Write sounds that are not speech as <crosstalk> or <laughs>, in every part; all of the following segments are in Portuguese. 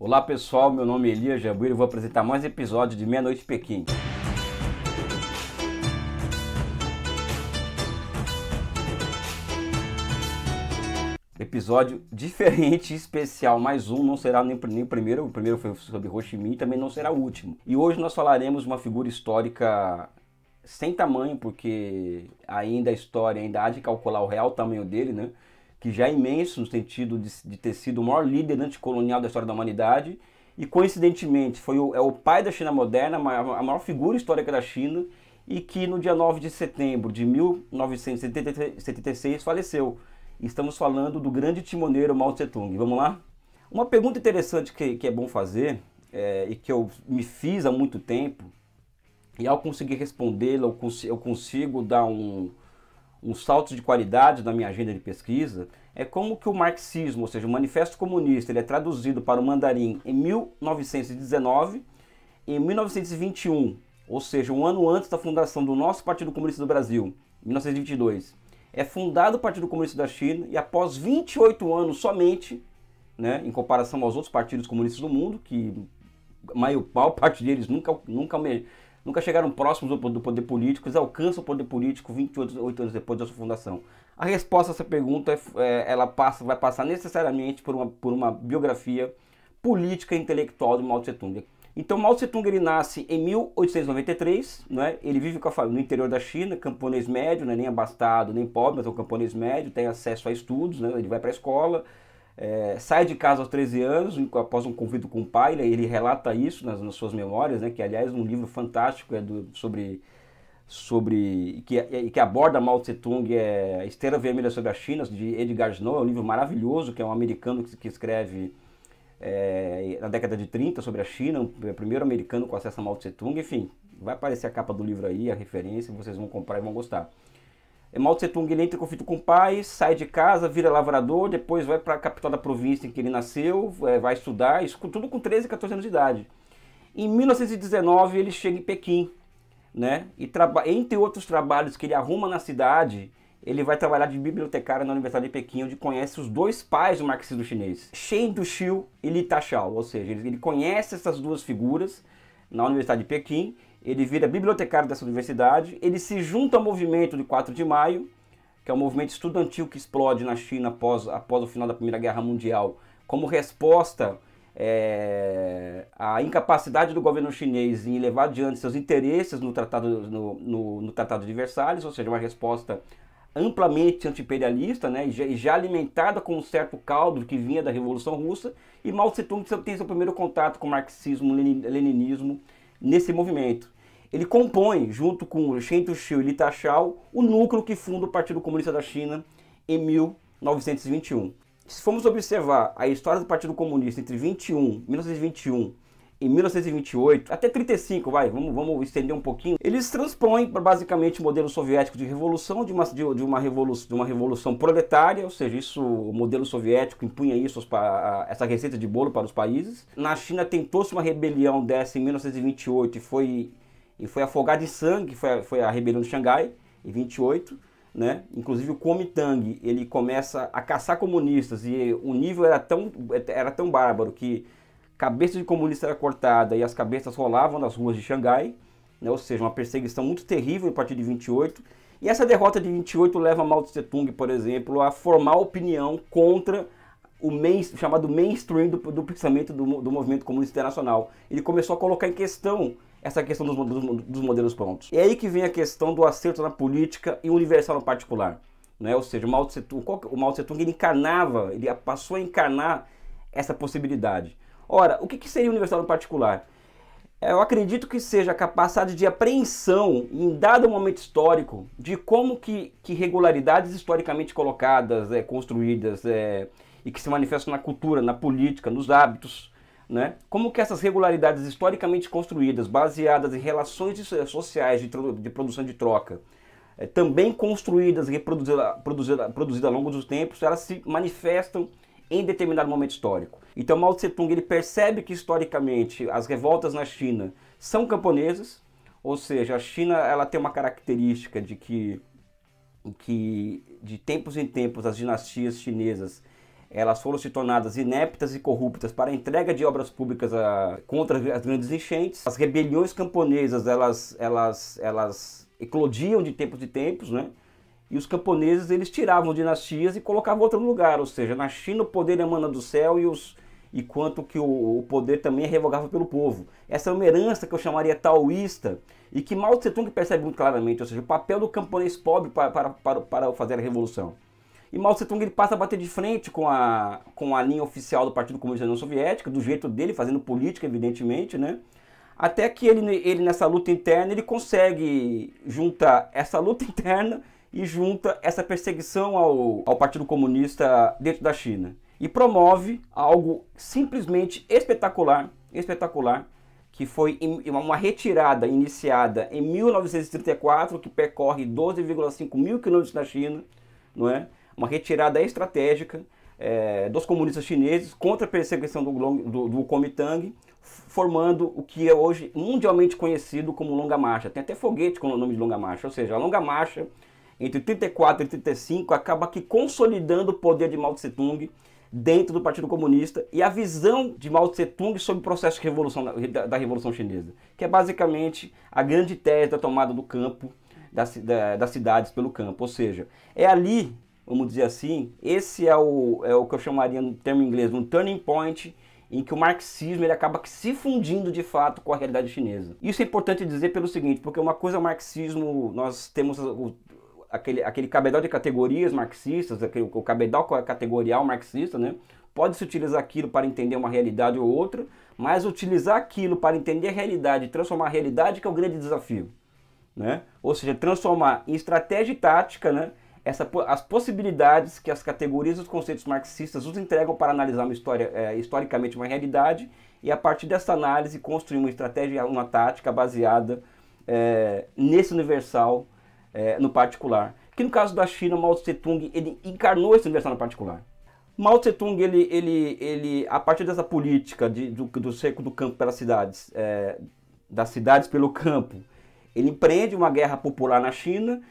Olá pessoal, meu nome é Elias Jabuir e vou apresentar mais um episódio de Meia Noite Pequim. Episódio diferente, especial, mais um, não será nem, nem o primeiro, o primeiro foi sobre Ho Chi Minh, também não será o último. E hoje nós falaremos uma figura histórica sem tamanho, porque ainda a história ainda há de calcular o real tamanho dele, né? que já é imenso no sentido de, de ter sido o maior líder anticolonial da história da humanidade, e coincidentemente foi o, é o pai da China moderna, a maior, figura histórica da China, e que no dia 9 de setembro de 1976 faleceu. Estamos falando do grande timoneiro Mao Tse-tung. Vamos lá? Uma pergunta interessante que, que é bom fazer é, e que eu me fiz há muito tempo, e ao conseguir respondê-la, eu, cons eu consigo dar um, um salto de qualidade na minha agenda de pesquisa é como que o marxismo, ou seja, o manifesto comunista, ele é traduzido para o mandarim em 1919, em 1921, ou seja, um ano antes da fundação do nosso Partido Comunista do Brasil, 1922, é fundado o Partido Comunista da China e após 28 anos somente, né, em comparação aos outros partidos comunistas do mundo, que a maior parte deles nunca, nunca nunca chegaram próximos do poder político, eles alcançam o poder político 28 anos depois da sua fundação. A resposta a essa pergunta é, é, ela passa, vai passar necessariamente por uma, por uma biografia política e intelectual de Mao Tse-tung. Então Mao Tse-tung ele nasce em 1893, né? ele vive a, no interior da China, camponês médio, é nem abastado nem pobre, mas é um camponês médio, tem acesso a estudos, né? ele vai para a escola, é, sai de casa aos 13 anos, após um convite com o pai, ele, né, ele relata isso nas, nas, suas memórias, né, que aliás um livro fantástico é do, sobre, sobre que, é, que aborda Mao Tse Tung, é Esteira Vermelha sobre a China, de Edgar Snow, é um livro maravilhoso, que é um americano que, que escreve é, na década de 30 sobre a China, o é, primeiro americano com acesso a Mao Tse Tung, enfim, vai aparecer a capa do livro aí, a referência, vocês vão comprar e vão gostar. É Mao Tse Tung ele entra em conflito com o pai, sai de casa, vira lavrador, depois vai para a capital da província em que ele nasceu, é, vai estudar, isso tudo com 13, 14 anos de idade. Em 1919 ele chega em Pequim, né? E entre outros trabalhos que ele arruma na cidade, ele vai trabalhar de bibliotecário na Universidade de Pequim, onde conhece os dois pais do marxismo chinês, Shen Duxiu e Li Tachao, ou seja, ele conhece essas duas figuras na Universidade de Pequim ele vira bibliotecário dessa universidade, ele se junta ao movimento de 4 de maio, que é um movimento estudantil que explode na China após, após o final da Primeira Guerra Mundial, como resposta é, à incapacidade do governo chinês em levar adiante seus interesses no Tratado, no, no, no tratado de Versalhes, ou seja, uma resposta amplamente antiimperialista né, e já, alimentada com um certo caldo que vinha da Revolução Russa, e Mao Tse-tung tem seu primeiro contato com o marxismo, leninismo, nesse movimento ele compõe, junto com Chen Tuxiu e Li Tachao, o núcleo que funda o Partido Comunista da China em 1921. Se formos observar a história do Partido Comunista entre 21, 1921 e 1928, até 35, vai, vamos, vamos estender um pouquinho, eles transpõem para basicamente o modelo soviético de revolução, de uma, de, de uma revolução, de uma revolução proletária, ou seja, isso, o modelo soviético impunha isso, essa receita de bolo para os países. Na China tentou-se uma rebelião dessa em 1928 e foi e foi afogado de sangue, foi, foi a rebelião de Xangai, em 28, né? Inclusive o Kuomintang, ele começa a caçar comunistas e o nível era tão, era tão bárbaro que cabeça de comunista era cortada e as cabeças rolavam nas ruas de Xangai, né? ou seja, uma perseguição muito terrível a partir de 28. E essa derrota de 28 leva Mao Tse Tung, por exemplo, a formar opinião contra o main, chamado mainstream do, do pensamento do, do movimento comunista internacional. Ele começou a colocar em questão essa questão dos, dos, dos modelos prontos. É aí que vem a questão do acerto na política e universal no particular. Né? Ou seja, o Mao Tse Tung, o Mao Tse Tung ele encarnava, ele passou a encarnar essa possibilidade. Ora, o que, que seria universal no particular? Eu acredito que seja a capacidade de apreensão em dado momento histórico de como que, que regularidades historicamente colocadas, é, construídas é, e que se manifestam na cultura, na política, nos hábitos, né? Como que essas regularidades historicamente construídas, baseadas em relações sociais de, de produção de troca, é, também construídas e reproduzidas ao longo dos tempos, elas se manifestam em determinado momento histórico. Então Mao Tse Tung ele percebe que historicamente as revoltas na China são camponesas, ou seja, a China ela tem uma característica de que, que de tempos em tempos as dinastias chinesas elas foram se tornadas ineptas e corruptas para a entrega de obras públicas a, ah, contra as grandes enchentes. As rebeliões camponesas, elas, elas, elas eclodiam de tempos em tempos, né? E os camponeses, eles tiravam dinastias e colocavam outro lugar, ou seja, na China o poder emana do céu e os e quanto que o, o poder também é revogado pelo povo. Essa é uma herança que eu chamaria taoísta e que Mao Tse-Tung percebe muito claramente, ou seja, o papel do camponês pobre para, para, para, para fazer a revolução. E Mao Tse-tung ele passa a bater de frente com a, com a linha oficial do Partido Comunista da União Soviética, do jeito dele, fazendo política, evidentemente, né? Até que ele, ele nessa luta interna, ele consegue juntar essa luta <laughs> interna e junta essa perseguição ao, ao Partido Comunista dentro da China. E promove algo simplesmente espetacular, espetacular, que foi uma retirada iniciada em 1934, que percorre 12,5 mil quilômetros da China, não é? uma retirada estratégica é, dos comunistas chineses contra a perseguição do, do, do Kuomintang, formando o que é hoje mundialmente conhecido como Longa Marcha. Tem até foguete com o nome de Longa Marcha, ou seja, a Longa Marcha entre 34 e 35 acaba que consolidando o poder de Mao Tse Tung dentro do Partido Comunista e a visão de Mao Tse Tung sobre o processo revolução, da, da, Revolução Chinesa, que é basicamente a grande tese da tomada do campo, das, da, das cidades pelo campo. Ou seja, é ali vamos dizer assim, esse é o, é o que eu chamaria no termo inglês um turning point em que o marxismo ele acaba se fundindo de fato com a realidade chinesa. Isso é importante dizer pelo seguinte, porque uma coisa é o marxismo, nós temos o, aquele, aquele cabedal de categorias marxistas, aquele, o cabedal categorial marxista, né? Pode-se utilizar aquilo para entender uma realidade ou outra, mas utilizar aquilo para entender a realidade, transformar a realidade, que é o grande desafio. Né? Ou seja, transformar em estratégia e tática né? essa, as possibilidades que as categorias e os conceitos marxistas nos entregam para analisar uma história, é, historicamente uma realidade e a partir dessa análise construir uma estratégia, uma tática baseada é, nesse universal, é, no particular. Que no caso da China, Mao Tse Tung encarnou esse universal no particular. Mao Tse Tung ele, ele, ele a partir dessa política de, do, do cerco do campo pelas cidades, é, das cidades pelo campo, ele empreende uma guerra popular na China.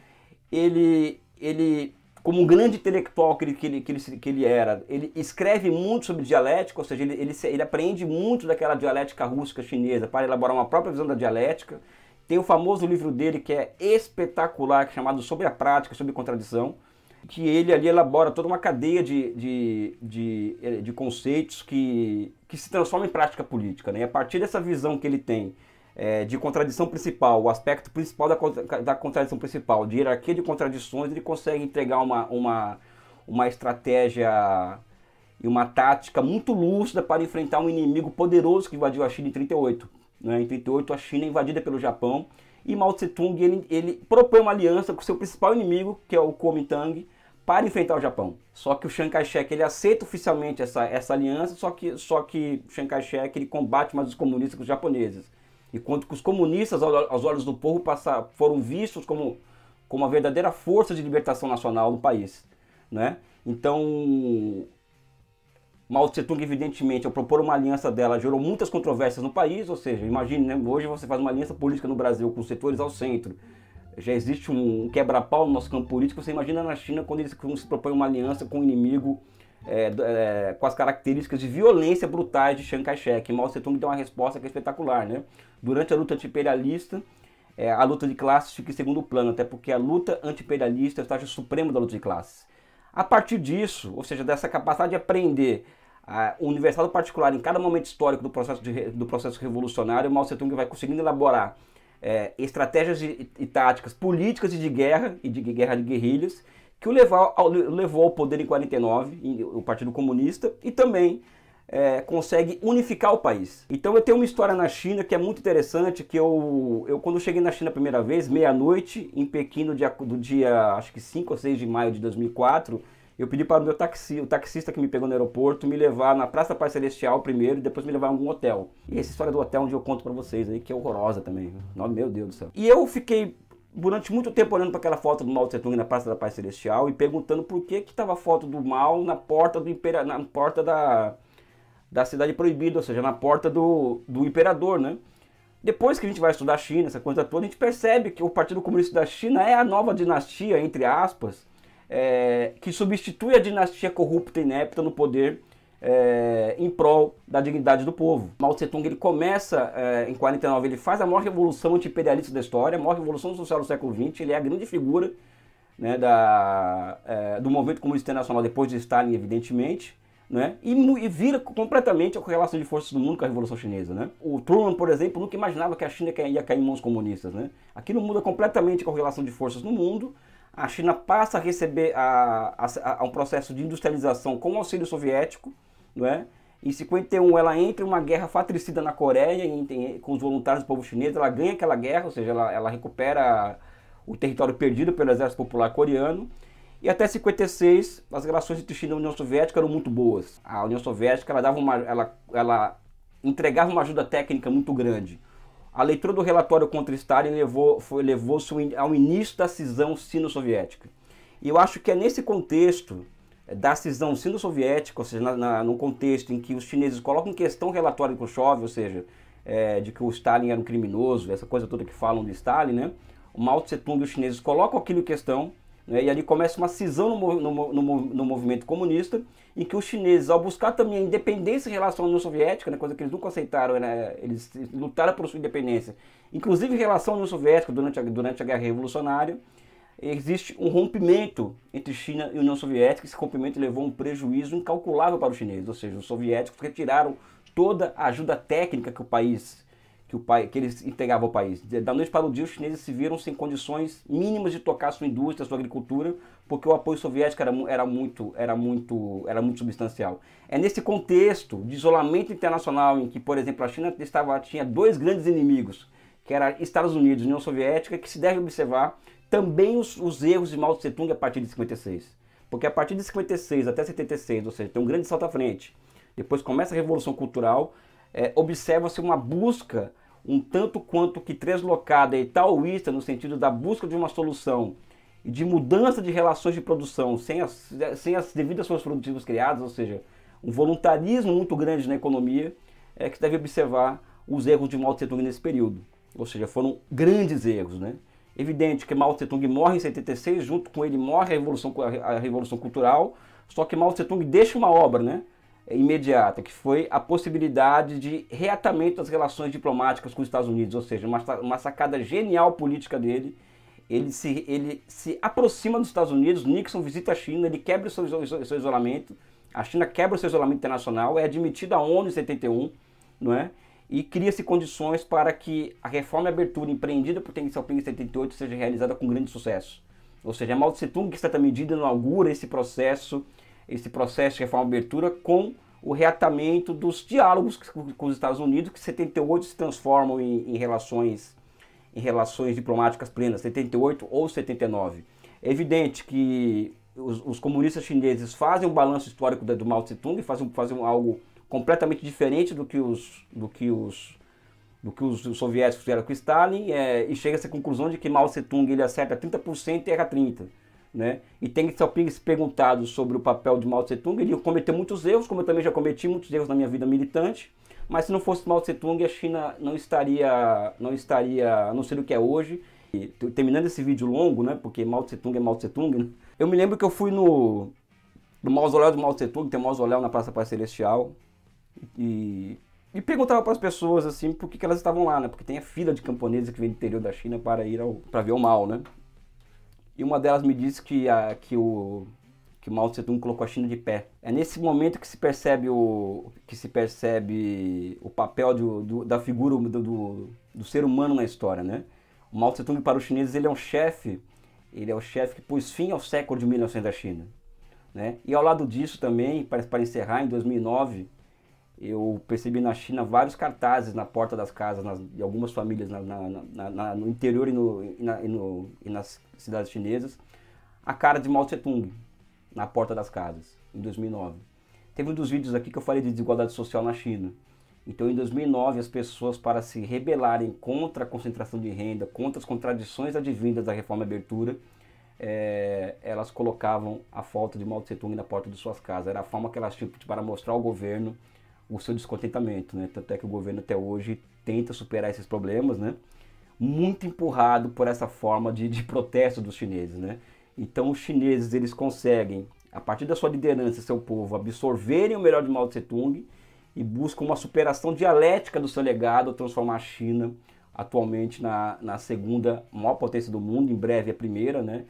Ele ele como um grande intelectual que ele, que ele, que ele, que ele era, ele escreve muito sobre dialética, ou seja, ele, ele, ele aprende muito daquela dialética rústica chinesa para elaborar uma própria visão da dialética. Tem o famoso livro dele que é espetacular, é chamado Sobre a Prática, Sobre a Contradição, que ele ali elabora toda uma cadeia de, de, de, eh, de conceitos que, que se transforma em prática política. Né? E a partir dessa visão que ele tem é, de contradição principal, o aspecto principal da, da contradição principal, de hierarquia de contradições, ele consegue entregar uma, uma, uma estratégia e uma tática muito lúcida para enfrentar um inimigo poderoso que invadiu a China em 38. Né? Em 38 a China é invadida pelo Japão e Mao Tse Tung ele, ele propõe uma aliança com seu principal inimigo, que é o Kuomintang, para enfrentar o Japão. Só que o Chiang Kai-shek ele aceita oficialmente essa, essa aliança, só que só que Chiang Kai-shek ele combate mais os comunistas que os japoneses. Enquanto que os comunistas, aos olhos do povo, passaram, foram vistos como, como uma verdadeira força de libertação nacional no país. Né? Então, Mao Tse Tung, evidentemente, ao propor uma aliança dela, gerou muitas controvérsias no país, ou seja, imagine, né? hoje você faz uma aliança política no Brasil com setores ao centro, já existe um quebra-pau no nosso campo político, você imagina na China quando eles se propõem uma aliança com um inimigo é, é, com as características de violência brutais de Chiang Kai-shek. Mao Tse-tung deu uma resposta que é espetacular, né? Durante a luta anti-imperialista, é, a luta de classes fica em segundo plano, até porque a luta anti-imperialista é o estágio supremo da luta de classes. A partir disso, ou seja, dessa capacidade de aprender o universal do particular em cada momento histórico do processo, de, do processo revolucionário, Mao Tse-tung vai conseguindo elaborar é, estratégias e, e táticas políticas e de guerra, e de guerra de guerrilhas, que o levou ao, levou ao poder em 49, o Partido Comunista, e também é, consegue unificar o país. Então eu tenho uma história na China que é muito interessante, que eu, eu quando cheguei na China a primeira vez, meia-noite, em Pequim, no dia, do dia acho que 5 ou 6 de maio de 2004, eu pedi para o meu taxi, o taxista que me pegou no aeroporto, me levar na Praça da Paz Celestial primeiro e depois me levar a algum hotel. E essa história do hotel é onde eu conto para vocês aí, que é horrorosa também. Meu Deus do céu. E eu fiquei durante muito tempo olhando para aquela foto do Mao Tse Tung na Praça da Paz Celestial e perguntando por que que estava a foto do Mao na porta do impera, na porta da, da cidade proibida, ou seja, na porta do, do imperador, né? Depois que a gente vai estudar a China, essa coisa toda, a gente percebe que o Partido Comunista da China é a nova dinastia, entre aspas, é, que substitui a dinastia corrupta e inepta no poder é, em prol da dignidade do povo. Mao Tse-tung ele começa é, em 49, ele faz a maior revolução anti-imperialista da história, a maior revolução social do século XX, ele é a grande figura né, da, é, do movimento comunista internacional depois de Stalin, evidentemente, né, e, e, vira completamente a correlação de forças do mundo com a Revolução Chinesa. Né? O Truman, por exemplo, nunca imaginava que a China ia cair em mãos comunistas. Né? Aquilo muda completamente a correlação de forças no mundo, a China passa a receber a, a, a um processo de industrialização com o auxílio soviético, não é? Em 51 ela entra em uma guerra fatricida na Coreia em, com os voluntários do povo chinês, ela ganha aquela guerra, ou seja, ela, ela recupera o território perdido pelo exército popular coreano. E até 56 as relações entre China e União Soviética eram muito boas. A União Soviética ela dava uma, ela, ela entregava uma ajuda técnica muito grande. A leitura do relatório contra Stalin levou-se levou ao início da cisão sino-soviética. E eu acho que é nesse contexto da cisão sino-soviética, ou seja, na, na, no contexto em que os chineses colocam em questão o relatório de Khrushchev, ou seja, é, de que o Stalin era um criminoso, essa coisa toda que falam de Stalin, né? O Mao Tse Tung e os chineses colocam aquilo em questão, né? e ali começa uma cisão no, no, no, no, movimento comunista, em que os chineses, ao buscar também a independência em relação à União Soviética, né? coisa que eles nunca aceitaram, né? eles lutaram por sua independência, inclusive em relação à União Soviética durante a, durante a Guerra Revolucionária, existe um rompimento entre China e União Soviética. Esse rompimento levou a um prejuízo incalculável para os chineses, ou seja, os soviéticos retiraram toda a ajuda técnica que o país que, o país, que eles entregavam ao país. Da noite para o dia, os chineses se viram sem condições mínimas de tocar sua indústria, sua agricultura, porque o apoio soviético era, era, muito, era, muito, era muito substancial. É nesse contexto de isolamento internacional em que, por exemplo, a China estava, tinha dois grandes inimigos, que eram Estados Unidos e União Soviética, que se deve observar também os, os erros de Mao Tse Tung a partir de 56. Porque a partir de 56 até 76, ou seja, tem um grande salto à frente. Depois começa a Revolução Cultural, é, observa-se uma busca um tanto quanto que translocada e taoísta no sentido da busca de uma solução e de mudança de relações de produção sem as, sem as devidas forças produtivas criadas, ou seja, um voluntarismo muito grande na economia, é que deve observar os erros de Mao Tse Tung nesse período. Ou seja, foram grandes erros, né? Evidente que Mao Tse-tung morre em 76, junto com ele morre a Revolução, a Revolução Cultural, só que Mao Tse-tung deixa uma obra né, imediata, que foi a possibilidade de reatamento das relações diplomáticas com os Estados Unidos, ou seja, uma, uma sacada genial política dele, ele se, ele se aproxima dos Estados Unidos, Nixon visita a China, ele quebra o seu, o seu isolamento, a China quebra o seu isolamento internacional, é admitida à ONU em 71, não é? e cria-se condições para que a reforma e abertura empreendida por Teng Xiaoping em 78 seja realizada com grande sucesso. Ou seja, Mao Tse Tung, em certa medida, inaugura esse processo, esse processo de reforma e abertura com o reatamento dos diálogos com os Estados Unidos, que 78 se transformam em, em relações em relações diplomáticas plenas, 78 ou 79. É evidente que os, os comunistas chineses fazem um balanço histórico do Mao Tse Tung, fazem, fazem algo completamente diferente do que os, do que os, do que os, soviéticos fizeram com Stalin, é, e chega a essa conclusão de que Mao Tse-tung ele acerta 30% e erra 30%. Né? E tem que ser perguntado sobre o papel de Mao Tse-tung, ele cometeu muitos erros, como eu também já cometi muitos erros na minha vida militante, mas se não fosse Mao Tse-tung, a China não estaria, não estaria, não ser o que é hoje, e, terminando esse vídeo longo, né? Porque Mao Tse Tung é Mao Tse Tung. Né? Eu me lembro que eu fui no, no mausoléu do Mao Tse Tung, tem um mausoléu na Praça Paz Celestial. E, e perguntava para as pessoas, assim, por que, que elas estavam lá, né? Porque tem a fila de camponeses que vem do interior da China para ir ao, para ver o mal, né? E uma delas me disse que, a, que o que Mao Tse Tung colocou a China de pé. É nesse momento que se percebe o, que se percebe o papel do, do da figura do, do, do, ser humano na história, né? O Mao Tse Tung para os chineses ele é um chefe, ele é o chefe que pôs fim ao século de 1900 da China, né? E ao lado disso também, para, para encerrar, em 2009 eu percebi na China vários cartazes na porta das casas, nas, de algumas famílias na, na, na, no interior e, no, e, e, no, e, nas cidades chinesas, a cara de Mao Tse-tung na porta das casas, em 2009. Teve um dos vídeos aqui que eu falei de desigualdade social na China. Então, em 2009, as pessoas, para se rebelarem contra a concentração de renda, contra as contradições advindas da reforma abertura, é, elas colocavam a foto de Mao Tse-tung na porta de suas casas. Era a forma que elas tinham para mostrar ao governo o seu descontentamento, né? Tanto é que o governo até hoje tenta superar esses problemas, né? Muito empurrado por essa forma de, de protesto dos chineses, né? Então os chineses eles conseguem, a partir da sua liderança, seu povo, absorverem o melhor de Mao Tse Tung e buscam uma superação dialética do seu legado, transformar a China atualmente na, na segunda maior potência do mundo, em breve a primeira, né?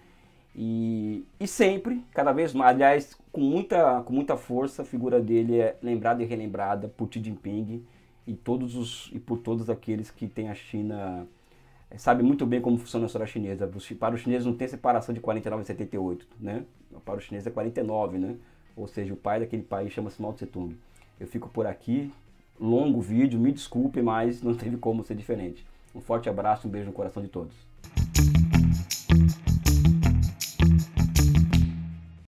E, e sempre, cada vez mais, aliás, com muita, com muita força, a figura dele é lembrada e relembrada por Xi Jinping e, todos os, e por todos aqueles que têm a China, eh, sabe muito bem como funciona a história chinesa. Para os chineses não tem separação de 49 e 78, né? Para os chineses é 49, né? Ou seja, o pai daquele país chama-se Mao Tse Tung. Eu fico por aqui, longo vídeo, me desculpe, mas não <laughs> teve como ser diferente. Um forte abraço, um beijo no coração de todos.